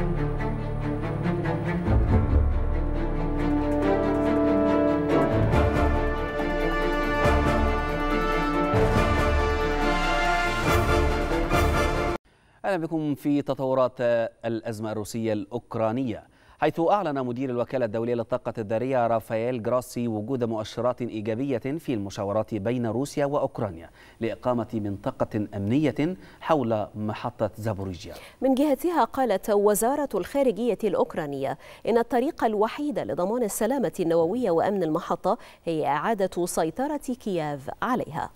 اهلا بكم في تطورات الازمه الروسيه الاوكرانيه حيث أعلن مدير الوكالة الدولية للطاقة الذرية رافائيل جراسي وجود مؤشرات إيجابية في المشاورات بين روسيا وأوكرانيا لإقامة منطقة أمنية حول محطة زابوريجيا من جهتها قالت وزارة الخارجية الأوكرانية إن الطريقة الوحيدة لضمان السلامة النووية وأمن المحطة هي إعادة سيطرة كييف عليها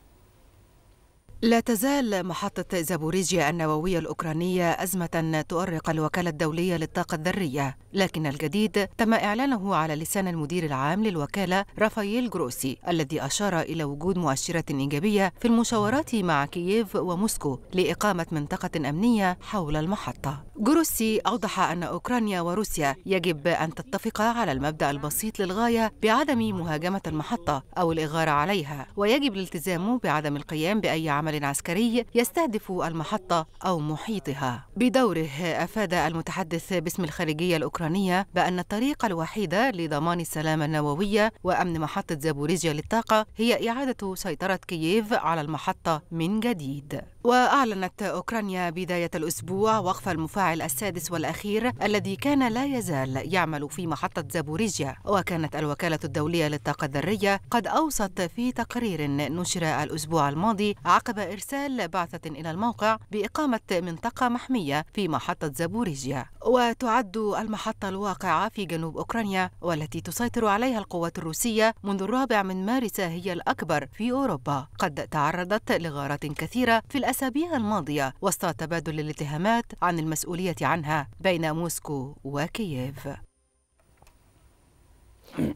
لا تزال محطة زابوريجيا النووية الأوكرانية أزمة تؤرق الوكالة الدولية للطاقة الذرية، لكن الجديد تم إعلانه على لسان المدير العام للوكالة رافائيل جروسي، الذي أشار إلى وجود مؤشرات إيجابية في المشاورات مع كييف وموسكو لإقامة منطقة أمنية حول المحطة. جروسي أوضح أن أوكرانيا وروسيا يجب أن تتفقا على المبدأ البسيط للغاية بعدم مهاجمة المحطة أو الإغارة عليها، ويجب الالتزام بعدم القيام بأي عمل عمل عسكري يستهدف المحطة أو محيطها بدوره أفاد المتحدث باسم الخارجية الأوكرانية بأن الطريقة الوحيدة لضمان السلامة النووية وأمن محطة زابوريجيا للطاقة هي إعادة سيطرة كييف على المحطة من جديد وأعلنت أوكرانيا بداية الأسبوع وقف المفاعل السادس والأخير الذي كان لا يزال يعمل في محطة زابوريجيا وكانت الوكالة الدولية للطاقة الذرية قد أوصت في تقرير نشر الأسبوع الماضي عقب عقب إرسال بعثة إلى الموقع بإقامة منطقة محمية في محطة زابوريجيا وتعد المحطة الواقعة في جنوب أوكرانيا والتي تسيطر عليها القوات الروسية منذ الرابع من مارس هي الأكبر في أوروبا قد تعرضت لغارات كثيرة في الأسابيع الماضية وسط تبادل الاتهامات عن المسؤولية عنها بين موسكو وكييف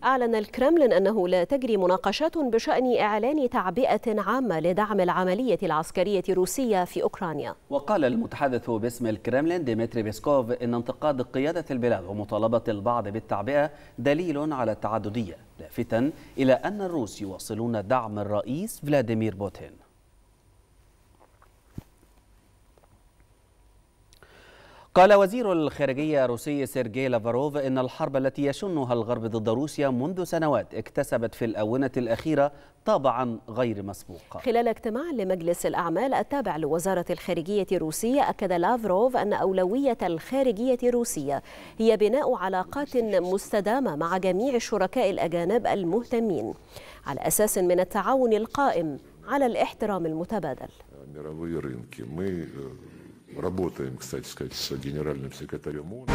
أعلن الكرملين أنه لا تجري مناقشات بشأن إعلان تعبئة عامة لدعم العملية العسكرية الروسية في أوكرانيا وقال المتحدث باسم الكرملين ديمتري بيسكوف إن انتقاد قيادة البلاد ومطالبة البعض بالتعبئة دليل على التعددية لافتا إلى أن الروس يواصلون دعم الرئيس فلاديمير بوتين قال وزير الخارجية الروسي سيرجي لافاروف إن الحرب التي يشنها الغرب ضد روسيا منذ سنوات اكتسبت في الأونة الأخيرة طابعا غير مسبوق خلال اجتماع لمجلس الأعمال التابع لوزارة الخارجية الروسية أكد لافروف أن أولوية الخارجية الروسية هي بناء علاقات مستدامة مع جميع الشركاء الأجانب المهتمين على أساس من التعاون القائم على الاحترام المتبادل Работаем, кстати сказать, с генеральным секретарем ООН.